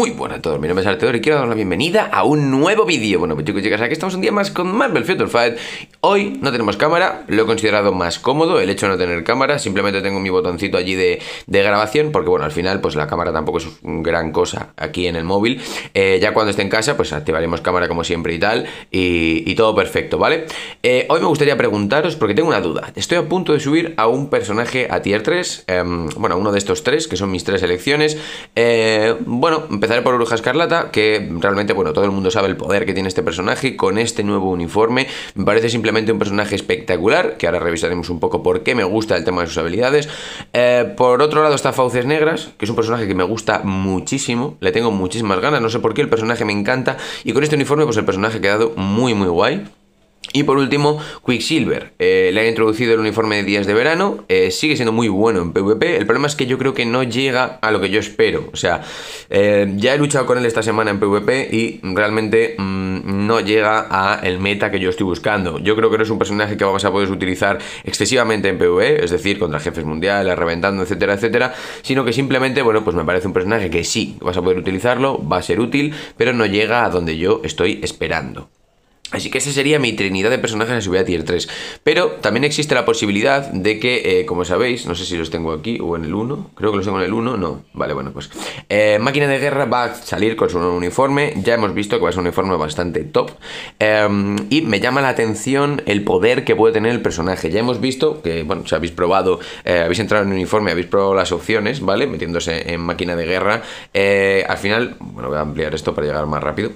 Muy buenas a todos, mi nombre es Arteor y quiero daros la bienvenida a un nuevo vídeo. Bueno, pues chicos y chicas, aquí estamos un día más con Marvel Future Fight. Hoy no tenemos cámara, lo he considerado más cómodo el hecho de no tener cámara, simplemente tengo mi botoncito allí de, grabación, porque bueno, al final pues la cámara tampoco es gran cosa aquí en el móvil. Eh, ya cuando esté en casa, pues activaremos cámara como siempre y tal, y, todo perfecto, ¿vale? Eh, hoy me gustaría preguntaros, porque tengo una duda, estoy a punto de subir a un personaje a tier 3, em, bueno, uno de estos tres, que son mis tres elecciones. Eh, bueno, empezaré por Bruja Escarlata, que realmente, bueno, todo el mundo sabe el poder que tiene este personaje con este nuevo uniforme. Me parece simplemente un personaje espectacular, que ahora revisaremos un poco por qué me gusta el tema de sus habilidades. Eh, por otro lado está Fauces Negras, que es un personaje que me gusta muchísimo, le tengo muchísimas ganas, no sé por qué, el personaje me encanta. Y con este uniforme, pues el personaje ha quedado muy, muy guay. Y por último, Quicksilver. Eh, le han introducido el uniforme de días de verano. Eh, sigue siendo muy bueno en PvP. El problema es que yo creo que no llega a lo que yo espero. O sea, eh, ya he luchado con él esta semana en PvP y realmente mm, no llega a el meta que yo estoy buscando. Yo creo que no es un personaje que vas a poder utilizar excesivamente en PvE, es decir, contra jefes mundiales, reventando, etcétera, etcétera. Sino que simplemente, bueno, pues me parece un personaje que sí, vas a poder utilizarlo, va a ser útil, pero no llega a donde yo estoy esperando. Así que esa sería mi trinidad de personajes en subida a tier 3. Pero también existe la posibilidad de que, eh, como sabéis, no sé si los tengo aquí o en el 1, creo que los tengo en el 1, no. Vale, bueno, pues. Eh, máquina de guerra va a salir con su nuevo uniforme, ya hemos visto que va a ser un uniforme bastante top. Eh, y me llama la atención el poder que puede tener el personaje. Ya hemos visto que, bueno, si habéis probado, habéis entrado en uniforme, habéis probado las opciones, ¿vale? Metiéndose en máquina de guerra. al final, bueno, voy a ampliar esto para llegar más rápido.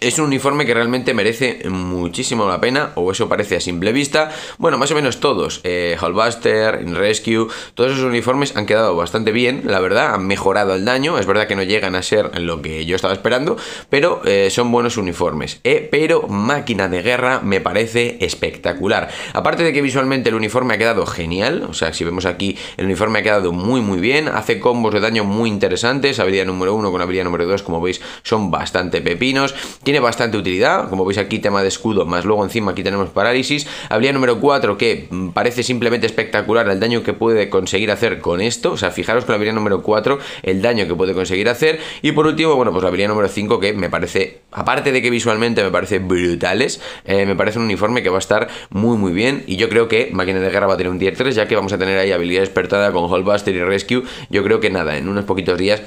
Es un uniforme que realmente merece muchísimo la pena, o eso parece a simple vista. Bueno, más o menos todos. Eh, Hallbuster, Rescue, todos esos uniformes han quedado bastante bien, la verdad, han mejorado el daño. Es verdad que no llegan a ser lo que yo estaba esperando, pero eh, son buenos uniformes. Eh, pero máquina de guerra me parece espectacular. Aparte de que visualmente el uniforme ha quedado genial, o sea, si vemos aquí, el uniforme ha quedado muy muy bien, hace combos de daño muy interesantes, habilidad número 1 con habilidad número 2, como veis, son bastante pepinos tiene bastante utilidad, como veis aquí tema de escudo, más luego encima aquí tenemos parálisis. Habilidad número 4 que mm, parece simplemente espectacular el daño que puede conseguir hacer con esto. O sea, fijaros con la habilidad número 4 el daño que puede conseguir hacer. Y por último, bueno, pues la habilidad número 5 que me parece, aparte de que visualmente me parece brutales, eh, me parece un uniforme que va a estar muy muy bien. Y yo creo que Máquina de Guerra va a tener un tier 3 ya que vamos a tener ahí habilidad despertada con Hallbuster y Rescue. Yo creo que nada, en unos poquitos días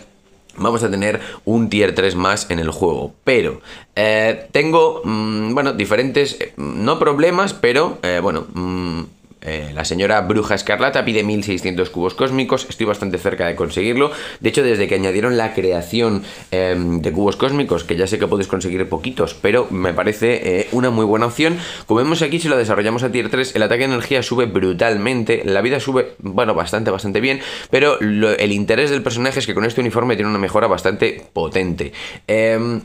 vamos a tener un tier 3 más en el juego. Pero eh, tengo, mm, bueno, diferentes, eh, no problemas, pero, eh, bueno, mm, eh, la señora Bruja Escarlata pide 1600 cubos cósmicos, estoy bastante cerca de conseguirlo. De hecho, desde que añadieron la creación em, de cubos cósmicos, que ya sé que podéis conseguir poquitos, pero me parece eh, una muy buena opción. Como vemos aquí, si lo desarrollamos a tier 3, el ataque de energía sube brutalmente, la vida sube, bueno, bastante, bastante bien, pero el interés del personaje es que con este uniforme tiene una mejora bastante potente. Eh,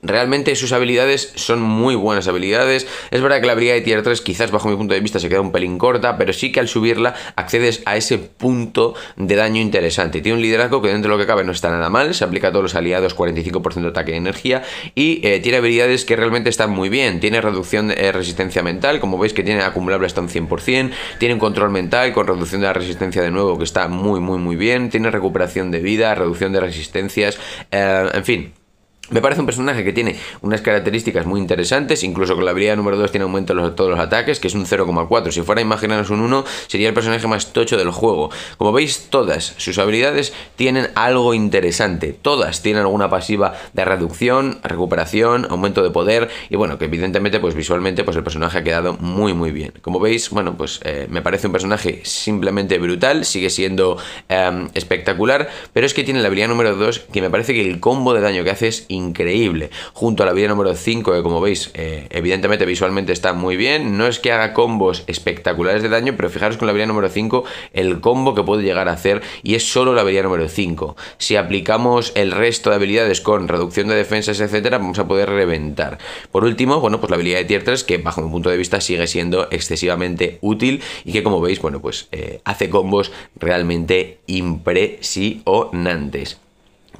Realmente sus habilidades son muy buenas habilidades. Es verdad que la habilidad de tier 3 quizás bajo mi punto de vista se queda un pelín corta, pero sí que al subirla accedes a ese punto de daño interesante. Tiene un liderazgo que dentro de lo que cabe no está nada mal, se aplica a todos los aliados 45% de ataque de energía y eh, tiene habilidades que realmente están muy bien. Tiene reducción de eh, resistencia mental, como veis que tiene acumulable hasta un 100%, tiene un control mental con reducción de la resistencia de nuevo que está muy muy muy bien, tiene recuperación de vida, reducción de resistencias, eh, en fin, me parece un personaje que tiene unas características muy interesantes, incluso con la habilidad número 2 tiene aumento de todos los ataques, que es un 0,4. Si fuera, imaginaros un 1, sería el personaje más tocho del juego. Como veis, todas sus habilidades tienen algo interesante. Todas tienen alguna pasiva de reducción, recuperación, aumento de poder y bueno, que evidentemente pues visualmente pues el personaje ha quedado muy muy bien. Como veis, bueno, pues eh, me parece un personaje simplemente brutal, sigue siendo em, espectacular, pero es que tiene la habilidad número 2 que me parece que el combo de daño que hace es increíble. Junto a la habilidad número 5, que como veis, eh, evidentemente visualmente está muy bien. No es que haga combos espectaculares de daño, pero fijaros con la habilidad número 5 el combo que puede llegar a hacer y es solo la habilidad número 5. Si aplicamos el resto de habilidades con reducción de defensas, etcétera, vamos a poder reventar. Por último, bueno, pues la habilidad de tier 3, que bajo mi punto de vista sigue siendo excesivamente útil y que como veis, bueno, pues eh, hace combos realmente impresionantes.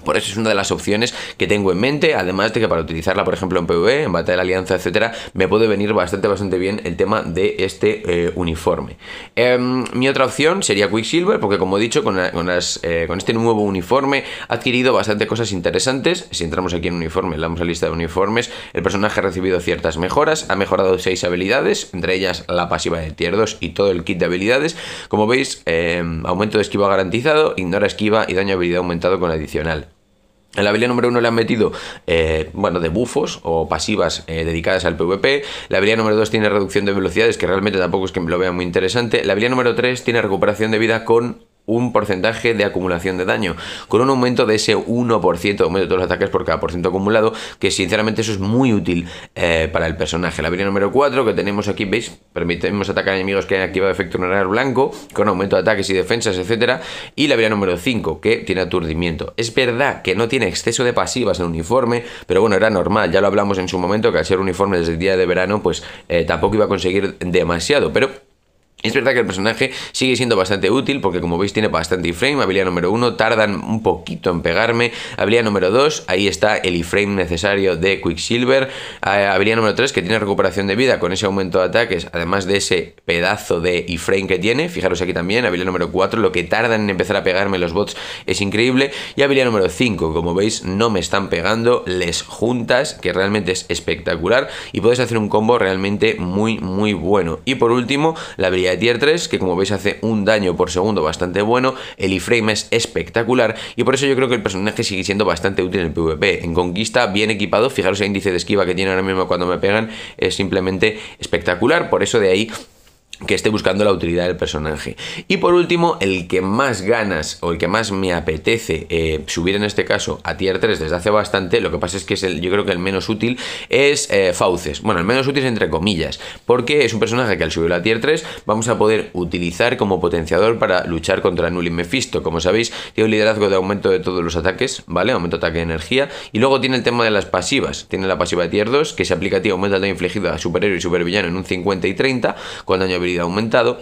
Por eso es una de las opciones que tengo en mente, además de que para utilizarla, por ejemplo, en PvE, en Batalla de la Alianza, etcétera, me puede venir bastante, bastante bien el tema de este eh, uniforme. Em, mi otra opción sería Quicksilver, porque como he dicho, eh, con, este nuevo uniforme ha adquirido bastante cosas interesantes. Si entramos aquí en uniforme, le damos a lista de uniformes, el personaje ha recibido ciertas mejoras, ha mejorado 6 habilidades, entre ellas la pasiva de tier 2 y todo el kit de habilidades. Como veis, em, aumento de esquiva garantizado, ignora esquiva y daño habilidad aumentado con adicional. En la habilidad número 1 le han metido, eh, bueno, de o pasivas eh, dedicadas al PvP. La habilidad número 2 tiene reducción de velocidades, que realmente tampoco es que me lo vea muy interesante. La habilidad número 3 tiene recuperación de vida con un porcentaje de acumulación de daño, con un aumento de ese 1% aumento de todos los ataques por cada porcentaje acumulado, que sinceramente eso es muy útil eh, para el personaje. La habilidad número 4 que tenemos aquí, veis, permitimos atacar a enemigos que han activado efecto área blanco, con aumento de ataques y defensas, etcétera, y la habilidad número 5, que tiene aturdimiento. Es verdad que no tiene exceso de pasivas en uniforme, pero bueno, era normal, ya lo hablamos en su momento, que al ser uniforme desde el día de verano, pues eh, tampoco iba a conseguir demasiado, pero es verdad que el personaje sigue siendo bastante útil porque como veis tiene bastante iframe, frame habilidad número 1, tardan un poquito en pegarme, habilidad número 2, ahí está el iframe necesario de Quicksilver, ah, habilidad número 3 que tiene recuperación de vida con ese aumento de ataques, además de ese pedazo de iframe que tiene, fijaros aquí también, habilidad número 4, lo que tardan en empezar a pegarme los bots es increíble, y habilidad número 5, como veis no me están pegando, les juntas, que realmente es espectacular, y puedes hacer un combo realmente muy muy bueno. Y por último, la habilidad tier 3, que como veis hace un daño por segundo bastante bueno, el iframe es espectacular y por eso yo creo que el personaje sigue siendo bastante útil en el PvP. En conquista, bien equipado, fijaros el índice de esquiva que tiene ahora mismo cuando me pegan, es simplemente espectacular, por eso de ahí que esté buscando la utilidad del personaje. Y por último, el que más ganas o el que más me apetece eh, subir en este caso a tier 3 desde hace bastante, lo que pasa es que es el, yo creo que el menos útil es eh, Fauces. Bueno, el menos útil es entre comillas, porque es un personaje que al subirlo a tier 3 vamos a poder utilizar como potenciador para luchar contra Null y Mephisto. Como sabéis, tiene un liderazgo de aumento de todos los ataques, ¿vale? Aumento de ataque de energía. Y luego tiene el tema de las pasivas. Tiene la pasiva de tier 2 que se aplica a ti, aumenta el daño infligido a superhéroe y supervillano en un 50 y 30 con daño aumentado.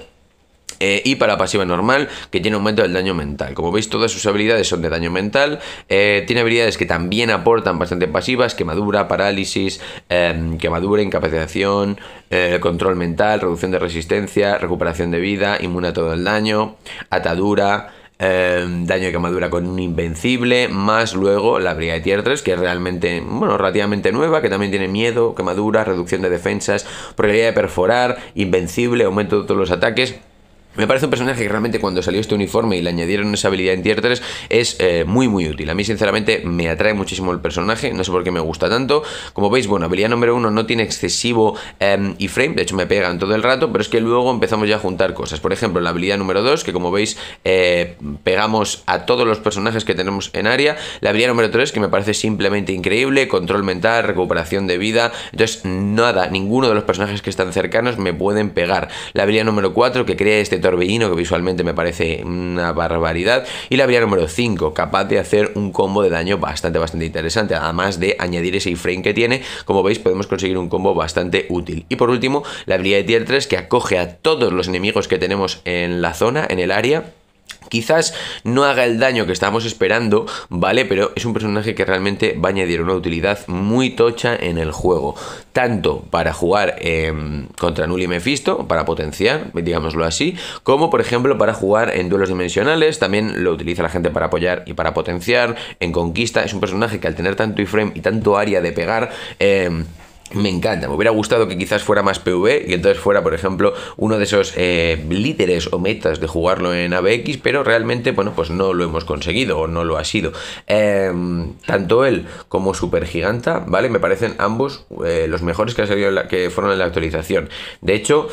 Eh, y para pasiva normal, que tiene aumento del daño mental. Como veis, todas sus habilidades son de daño mental. Eh, tiene habilidades que también aportan bastante pasivas: quemadura, parálisis, em, quemadura, incapacitación, eh, control mental, reducción de resistencia, recuperación de vida, inmune a todo el daño, atadura. Em, daño de quemadura con un invencible, más luego la brigada de tier 3, que es realmente, bueno, relativamente nueva, que también tiene miedo, quemadura, reducción de defensas, probabilidad de perforar, invencible, aumento de todos los ataques. Me parece un personaje que realmente cuando salió este uniforme y le añadieron esa habilidad en tier 3 es eh, muy muy útil. A mí sinceramente me atrae muchísimo el personaje, no sé por qué me gusta tanto. Como veis, bueno, habilidad número 1 no tiene excesivo iframe, em, frame. de hecho me pegan todo el rato, pero es que luego empezamos ya a juntar cosas. Por ejemplo, la habilidad número 2, que como veis eh, pegamos a todos los personajes que tenemos en área. La habilidad número 3, que me parece simplemente increíble, control mental, recuperación de vida. Entonces, nada, ninguno de los personajes que están cercanos me pueden pegar. La habilidad número 4, que crea este torbellino, que visualmente me parece una barbaridad. Y la habilidad número 5, capaz de hacer un combo de daño bastante, bastante interesante. Además de añadir ese frame que tiene, como veis, podemos conseguir un combo bastante útil. Y por último, la habilidad de tier 3 que acoge a todos los enemigos que tenemos en la zona, en el área Quizás no haga el daño que estábamos esperando, ¿vale? Pero es un personaje que realmente va a añadir una utilidad muy tocha en el juego. Tanto para jugar em, contra Null y Mephisto, para potenciar, digámoslo así, como por ejemplo para jugar en duelos dimensionales. También lo utiliza la gente para apoyar y para potenciar. En Conquista es un personaje que al tener tanto iframe y tanto área de pegar... Em, me encanta, me hubiera gustado que quizás fuera más PV y entonces fuera, por ejemplo, uno de esos eh, líderes o metas de jugarlo en ABX, pero realmente, bueno, pues no lo hemos conseguido o no lo ha sido. Em, tanto él como Giganta, ¿vale? Me parecen ambos eh, los mejores que, ha salido que fueron en la actualización. De hecho,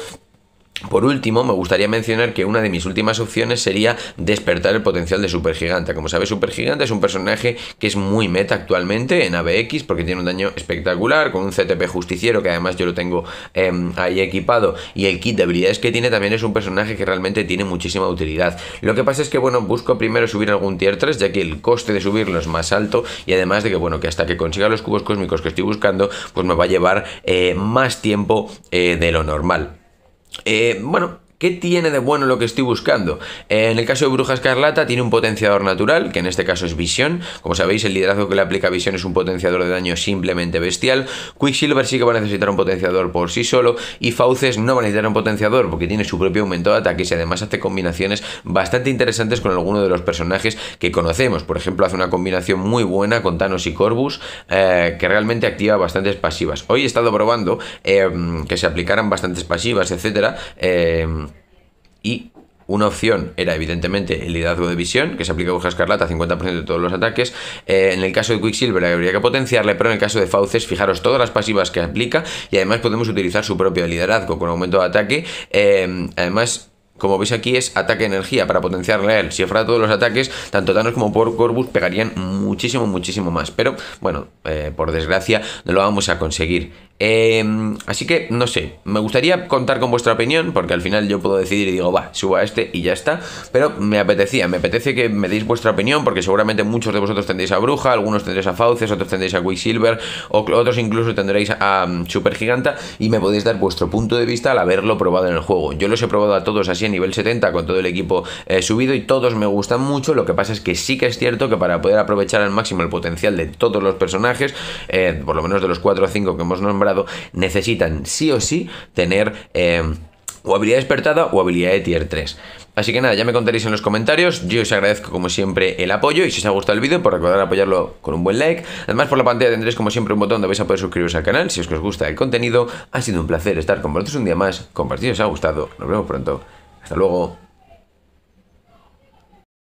por último, me gustaría mencionar que una de mis últimas opciones sería despertar el potencial de supergigante. Como sabes, supergigante es un personaje que es muy meta actualmente en ABX porque tiene un daño espectacular con un CTP justiciero que además yo lo tengo em, ahí equipado y el kit de habilidades que tiene también es un personaje que realmente tiene muchísima utilidad. Lo que pasa es que, bueno, busco primero subir algún tier 3 ya que el coste de subirlo es más alto y además de que, bueno, que hasta que consiga los cubos cósmicos que estoy buscando, pues me va a llevar eh, más tiempo eh, de lo normal. Eh, bueno, ¿Qué tiene de bueno lo que estoy buscando? en el caso de Bruja Escarlata tiene un potenciador natural, que en este caso es visión. Como sabéis, el liderazgo que le aplica visión es un potenciador de daño simplemente bestial. Quicksilver sí que va a necesitar un potenciador por sí solo. Y Fauces no va a necesitar un potenciador porque tiene su propio aumento de ataque y además hace combinaciones bastante interesantes con alguno de los personajes que conocemos. Por ejemplo, hace una combinación muy buena con Thanos y Corvus eh, que realmente activa bastantes pasivas. Hoy he estado probando eh, que se aplicaran bastantes pasivas, etcétera. Eh, y una opción era evidentemente el liderazgo de visión, que se aplica a Bruja Escarlata 50% de todos los ataques. Eh, en el caso de Quicksilver habría que potenciarle, pero en el caso de Fauces, fijaros todas las pasivas que aplica y además podemos utilizar su propio liderazgo con aumento de ataque. Eh, además, como veis aquí es ataque energía para potenciarle a él. Si fuera todos los ataques, tanto Thanos como por Corvus pegarían muchísimo, muchísimo más. Pero bueno, eh, por desgracia no lo vamos a conseguir. Em, así que no sé, me gustaría contar con vuestra opinión porque al final yo puedo decidir y digo, va, suba a este y ya está. Pero me apetecía, me apetece que me deis vuestra opinión porque seguramente muchos de vosotros tendréis a Bruja, algunos tendréis a Fauces, otros tendréis a Quicksilver, otros incluso tendréis a mm, Super Giganta y me podéis dar vuestro punto de vista al haberlo probado en el juego. Yo los he probado a todos así en nivel 70 con todo el equipo eh, subido y todos me gustan mucho. Lo que pasa es que sí que es cierto que para poder aprovechar al máximo el potencial de todos los personajes, eh, por lo menos de los 4 o 5 que hemos nombrado, necesitan sí o sí tener eh, o habilidad despertada o habilidad de tier 3. Así que nada, ya me contaréis en los comentarios. Yo os agradezco como siempre el apoyo y si os ha gustado el vídeo, por pues recordar apoyarlo con un buen like. Además, por la pantalla tendréis como siempre un botón donde vais a poder suscribiros al canal si es que os gusta el contenido. Ha sido un placer estar con vosotros un día más. compartid, si os ha gustado. Nos vemos pronto. Hasta luego.